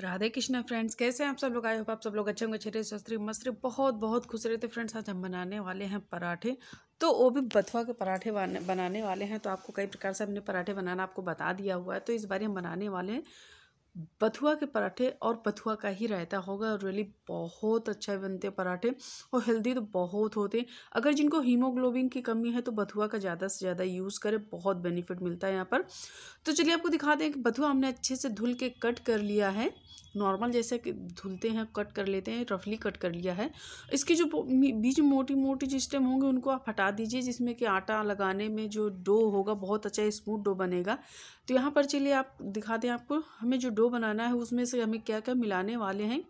Radhe Krishna friends कैसे हैं आप सब लोग आए हो आप सब लोग अच्छे होंगे रहे शस्त्री मस्त्र बहुत बहुत खुश रहे थे फ्रेंड्स आज हम बनाने वाले हैं पराठे तो वो भी बथुआ के पराठे बनाने वाले हैं तो आपको कई प्रकार से हमने पराठे बनाना आपको बता दिया हुआ है तो इस बार हम बनाने वाले हैं बथुआ के पराठे और बथुआ का ही रहता होगा और रियली बहुत अच्छा बनते हैं पराठे और हेल्दी तो बहुत होते हैं अगर जिनको हीमोग्लोबिन की कमी है तो बथुआ का ज़्यादा से ज़्यादा यूज़ करें बहुत बेनिफिट मिलता है यहाँ पर तो चलिए आपको दिखा दें कि बथुआ हमने अच्छे से धुल के कट कर लिया है नॉर्मल जैसे धुलते हैं कट कर लेते हैं रफली कट कर लिया है इसके जो बीज मोटी मोटी जिस्टेम होंगे उनको आप हटा दीजिए जिसमें कि आटा लगाने में जो डो होगा बहुत अच्छा स्मूथ डो बनेगा तो यहाँ पर चलिए आप दिखा दें आपको हमें जो डो बनाना है उसमें से हमें क्या क्या मिलाने वाले हैं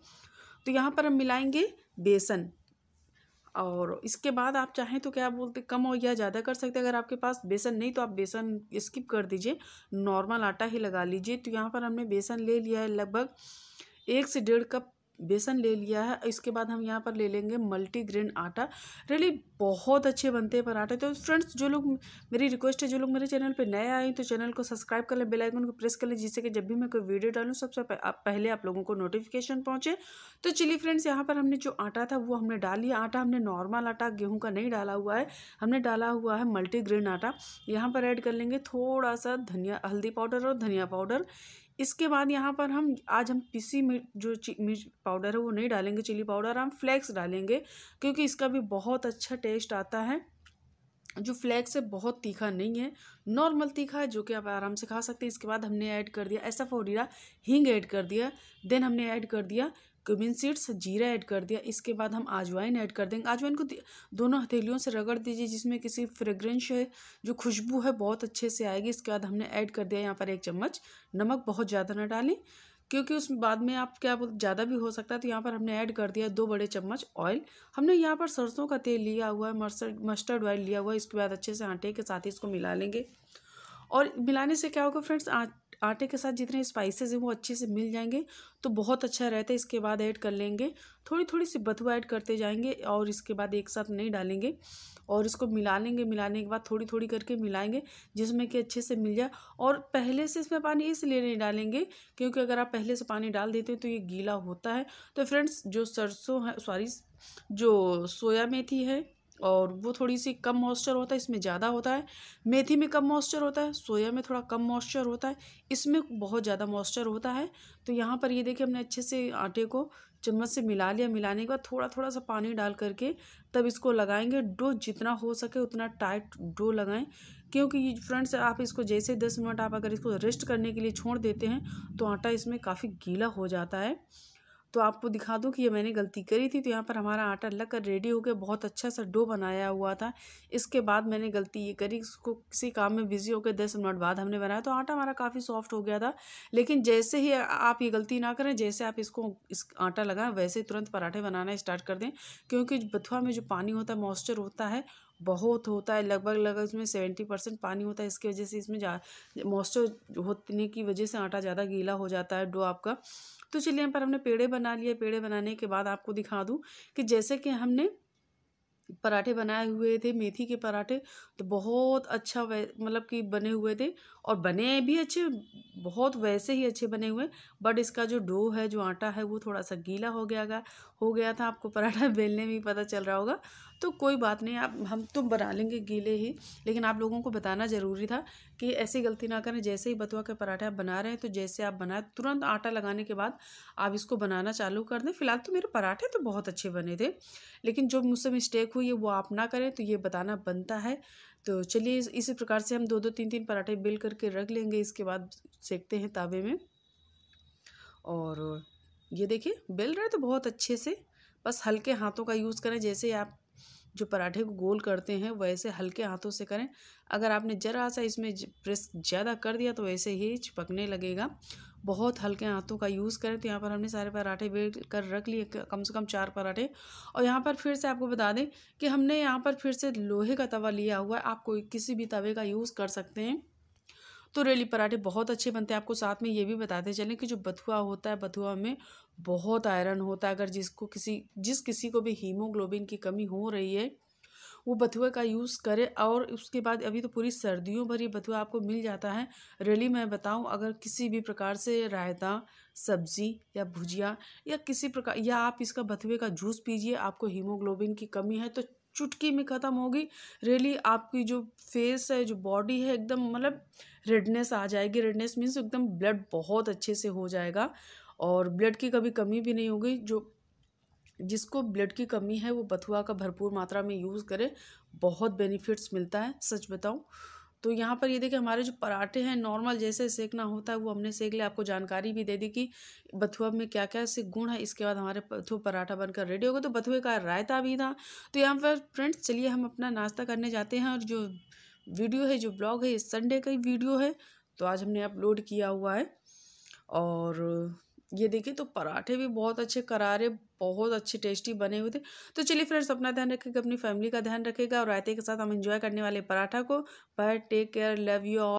तो यहाँ पर हम मिलाएंगे बेसन और इसके बाद आप चाहें तो क्या बोलते कम और या ज़्यादा कर सकते हैं अगर आपके पास बेसन नहीं तो आप बेसन स्किप कर दीजिए नॉर्मल आटा ही लगा लीजिए तो यहाँ पर हमने बेसन ले लिया है लगभग एक से डेढ़ कप बेसन ले लिया है इसके बाद हम यहाँ पर ले लेंगे मल्टीग्रेन आटा रियली बहुत अच्छे बनते हैं पराठे तो फ्रेंड्स जो लोग मेरी रिक्वेस्ट है जो लोग मेरे चैनल पे नए आए तो चैनल को सब्सक्राइब कर लें बेल आइकन को प्रेस कर लें जिससे कि जब भी मैं कोई वीडियो डालूँ सबसे पहले आप लोगों को नोटिफिकेशन पहुँचे तो चलिए फ्रेंड्स यहाँ पर हमने जो आटा था वो हमने डाल लिया आटा हमने नॉर्मल आटा गेहूँ का नहीं डाला हुआ है हमने डाला हुआ है मल्टीग्रेन आटा यहाँ पर ऐड कर लेंगे थोड़ा सा धनिया हल्दी पाउडर और धनिया पाउडर इसके बाद यहाँ पर हम आज हम पीसी मिर्च जो मिर्च पाउडर है वो नहीं डालेंगे चिली पाउडर हम फ्लेक्स डालेंगे क्योंकि इसका भी बहुत अच्छा टेस्ट आता है जो फ्लैक्स है बहुत तीखा नहीं है नॉर्मल तीखा है जो कि आप आराम से खा सकते हैं इसके बाद हमने ऐड कर दिया ऐसा फोडीरा हींग ऐड कर दिया देन हमने ऐड कर दिया क्यूमिन सीड्स जीरा ऐड कर दिया इसके बाद हम आजवाइन ऐड कर देंगे आजवाइन को दोनों हथेलियों से रगड़ दीजिए जिसमें किसी फ्रेग्रेंस है जो खुशबू है बहुत अच्छे से आएगी इसके बाद हमने ऐड कर दिया यहाँ पर एक चम्मच नमक बहुत ज़्यादा ना डालें क्योंकि उस बाद में आप क्या ज़्यादा भी हो सकता है तो यहाँ पर हमने ऐड कर दिया दो बड़े चम्मच ऑयल हमने यहाँ पर सरसों का तेल लिया हुआ है मस्टर्ड ऑयल लिया हुआ है इसके बाद अच्छे से आटे के साथ ही इसको मिला लेंगे और मिलाने से क्या होगा फ्रेंड्स आटे के साथ जितने स्पाइसेस हैं वो अच्छे से मिल जाएंगे तो बहुत अच्छा रहता है इसके बाद ऐड कर लेंगे थोड़ी थोड़ी सी बथुआ ऐड करते जाएंगे और इसके बाद एक साथ नहीं डालेंगे और इसको मिला लेंगे मिलाने के बाद थोड़ी थोड़ी करके मिलाएंगे जिसमें कि अच्छे से मिल जाए और पहले से इसमें पानी इसलिए नहीं डालेंगे क्योंकि अगर आप पहले से पानी डाल देते हो तो ये गीला होता है तो फ्रेंड्स जो सरसों है सॉरी जो सोया मेथी है और वो थोड़ी सी कम मॉइस्चर होता है इसमें ज़्यादा होता है मेथी में कम मॉइस्चर होता है सोया में थोड़ा कम मॉइस्चर होता है इसमें बहुत ज़्यादा मॉइस्चर होता है तो यहाँ पर ये देखिए हमने अच्छे से आटे को चम्मच से मिला लिया मिलाने के बाद थोड़ा थोड़ा सा पानी डाल करके तब इसको लगाएंगे डो जितना हो सके उतना टाइट डो लगाएं क्योंकि फ्रेंड्स आप इसको जैसे दस मिनट आप अगर इसको रेस्ट करने के लिए छोड़ देते हैं तो आटा इसमें काफ़ी गीला हो जाता है तो आपको दिखा दूँ कि ये मैंने गलती करी थी तो यहाँ पर हमारा आटा लग कर रेडी हो गया बहुत अच्छा सा डो बनाया हुआ था इसके बाद मैंने गलती ये करी इसको किसी काम में बिज़ी होकर दस मिनट बाद हमने बनाया तो आटा हमारा काफ़ी सॉफ्ट हो गया था लेकिन जैसे ही आप ये गलती ना करें जैसे आप इसको इस आटा लगाएं वैसे तुरंत पराठे बनाना स्टार्ट कर दें क्योंकि बथुआ में जो पानी होता है मॉइस्चर होता है बहुत होता है लगभग लगभग इसमें सेवेंटी परसेंट पानी होता है इसकी वजह से इसमें जा मॉइस्चर होने की वजह से आटा ज़्यादा गीला हो जाता है डो आपका तो चलिए यहाँ पर हमने पेड़े बना लिए पेड़े बनाने के बाद आपको दिखा दूँ कि जैसे कि हमने पराठे बनाए हुए थे मेथी के पराठे तो बहुत अच्छा मतलब कि बने हुए थे और बने भी अच्छे बहुत वैसे ही अच्छे बने हुए बट इसका जो डो है जो आटा है वो थोड़ा सा गीला हो गया हो गया था आपको पराठा बेलने में पता चल रहा होगा तो कोई बात नहीं आप हम तो बना लेंगे गीले ही लेकिन आप लोगों को बताना ज़रूरी था कि ऐसी गलती ना करें जैसे ही बतुआ के पराठे आप बना रहे हैं तो जैसे आप बनाए तुरंत आटा लगाने के बाद आप इसको बनाना चालू कर दें फिलहाल तो मेरे पराठे तो बहुत अच्छे बने थे लेकिन जो मुझसे मिस्टेक हुई है वो आप ना करें तो ये बताना बनता है तो चलिए इसी प्रकार से हम दो दो तीन तीन पराठे बेल करके रख लेंगे इसके बाद सेकते हैं तावे में और ये देखिए बेल रहे तो बहुत अच्छे से बस हल्के हाथों का यूज़ करें जैसे आप जो पराठे को गोल करते हैं वैसे हल्के हाथों से करें अगर आपने ज़रा सा इसमें प्रेस ज़्यादा कर दिया तो वैसे ही चिपकने लगेगा बहुत हल्के हाथों का यूज़ करें तो यहाँ पर हमने सारे पराठे बेल कर रख लिए कम से कम चार पराठे और यहाँ पर फिर से आपको बता दें कि हमने यहाँ पर फिर से लोहे का तवा लिया हुआ है आप कोई किसी भी तवे का यूज़ कर सकते हैं तो रेली पराठे बहुत अच्छे बनते हैं आपको साथ में ये भी बताते चलें कि जो बथुआ होता है बथुआ में बहुत आयरन होता है अगर जिसको किसी जिस किसी को भी हीमोग्लोबिन की कमी हो रही है वो बथुए का यूज़ करें और उसके बाद अभी तो पूरी सर्दियों भर ये बथुआ आपको मिल जाता है रियली मैं बताऊँ अगर किसी भी प्रकार से रायता सब्जी या भुजिया या किसी प्रकार या आप इसका बथुए का जूस पीजिए आपको हीमोग्लोबिन की कमी है तो चुटकी में ख़त्म होगी रियली आपकी जो फेस है जो बॉडी है एकदम मतलब रेडनेस आ जाएगी रेडनेस मीन्स एकदम ब्लड बहुत अच्छे से हो जाएगा और ब्लड की कभी कमी भी नहीं होगी जो जिसको ब्लड की कमी है वो बथुआ का भरपूर मात्रा में यूज़ करें बहुत बेनिफिट्स मिलता है सच बताऊँ तो यहाँ पर ये देखिए हमारे जो पराठे हैं नॉर्मल जैसे सेकना होता है वो हमने सेक लिया आपको जानकारी भी दे दी कि बथुआ में क्या क्या से गुण है इसके बाद हमारे बथुआ पराठा बनकर रेडी हो गया तो बथुए का रायता भी था तो यहाँ पर फ्रेंड्स चलिए हम अपना नाश्ता करने जाते हैं और जो वीडियो है जो ब्लॉग है ये संडे का ही वीडियो है तो आज हमने अपलोड किया हुआ है और ये देखिए तो पराठे भी बहुत अच्छे करारे बहुत अच्छे टेस्टी बने हुए थे तो चलिए फ्रेंड्स अपना ध्यान रखेगा अपनी फैमिली का ध्यान रखेगा और रायते के साथ हम इंजॉय करने वाले पराठा को bye take care love you all